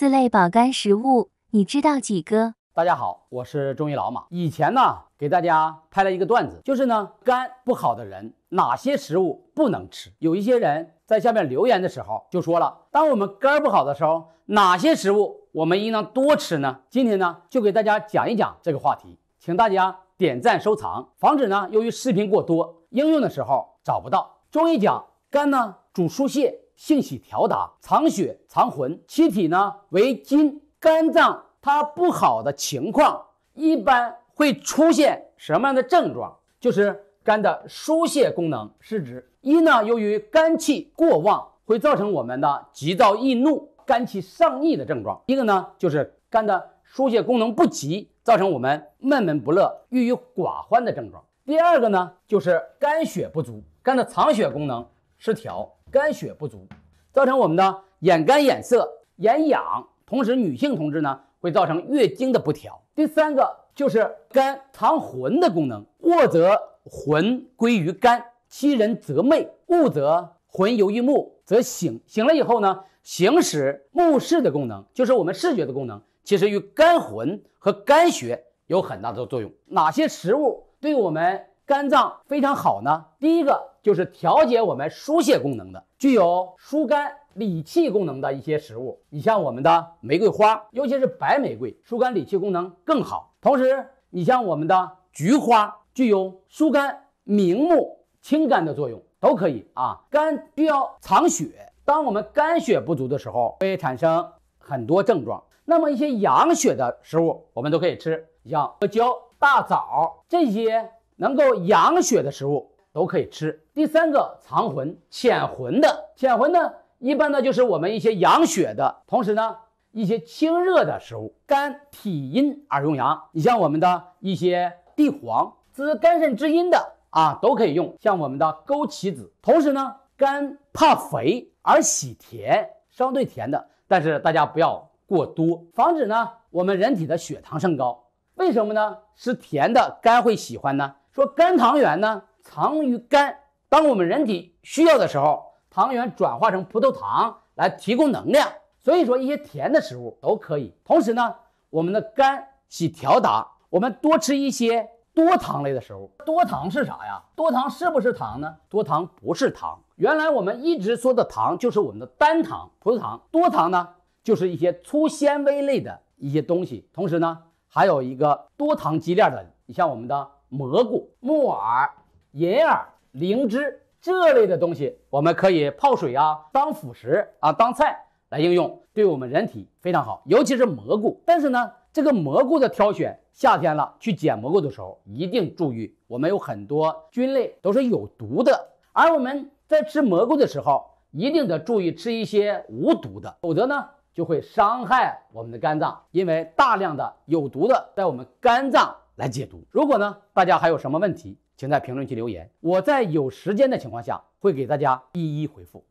四类保肝食物，你知道几个？大家好，我是中医老马。以前呢，给大家拍了一个段子，就是呢，肝不好的人哪些食物不能吃？有一些人在下面留言的时候就说了，当我们肝不好的时候，哪些食物我们应当多吃呢？今天呢，就给大家讲一讲这个话题，请大家点赞收藏，防止呢，由于视频过多，应用的时候找不到。中医讲，肝呢主疏泄。性喜调达，藏血藏魂。气体呢为金，肝脏它不好的情况，一般会出现什么样的症状？就是肝的疏泄功能失职。一呢，由于肝气过旺，会造成我们的急躁易怒、肝气上逆的症状；一个呢，就是肝的疏泄功能不及，造成我们闷闷不乐、郁郁寡欢的症状。第二个呢，就是肝血不足，肝的藏血功能失调。肝血不足，造成我们的眼干、眼涩、眼痒，同时女性同志呢会造成月经的不调。第三个就是肝藏魂的功能，卧则魂归于肝，欺人则寐；误则魂游于目，则醒。醒了以后呢，行使目视的功能，就是我们视觉的功能，其实与肝魂和肝血有很大的作用。哪些食物对我们？肝脏非常好呢。第一个就是调节我们疏泄功能的，具有疏肝理气功能的一些食物。你像我们的玫瑰花，尤其是白玫瑰，疏肝理气功能更好。同时，你像我们的菊花，具有疏肝明目、清肝的作用，都可以啊。肝需要藏血，当我们肝血不足的时候，会产生很多症状。那么一些养血的食物，我们都可以吃，像阿胶、大枣这些。能够养血的食物都可以吃。第三个藏魂潜魂的潜魂呢，一般呢就是我们一些养血的，同时呢一些清热的食物。肝体阴而用阳，你像我们的一些地黄滋肝肾之阴的啊，都可以用。像我们的枸杞子，同时呢肝怕肥而喜甜，相对甜的，但是大家不要过多，防止呢我们人体的血糖升高。为什么呢？是甜的肝会喜欢呢？说肝糖原呢藏于肝，当我们人体需要的时候，糖原转化成葡萄糖来提供能量。所以说一些甜的食物都可以。同时呢，我们的肝喜调达，我们多吃一些多糖类的食物。多糖是啥呀？多糖是不是糖呢？多糖不是糖。原来我们一直说的糖就是我们的单糖，葡萄糖。多糖呢，就是一些粗纤维类的一些东西。同时呢，还有一个多糖基链的，你像我们的。蘑菇、木耳、银耳、灵芝这类的东西，我们可以泡水啊，当辅食啊，当菜来应用，对我们人体非常好，尤其是蘑菇。但是呢，这个蘑菇的挑选，夏天了去捡蘑菇的时候，一定注意，我们有很多菌类都是有毒的，而我们在吃蘑菇的时候，一定得注意吃一些无毒的，否则呢，就会伤害我们的肝脏，因为大量的有毒的在我们肝脏。来解读。如果呢，大家还有什么问题，请在评论区留言，我在有时间的情况下会给大家一一回复。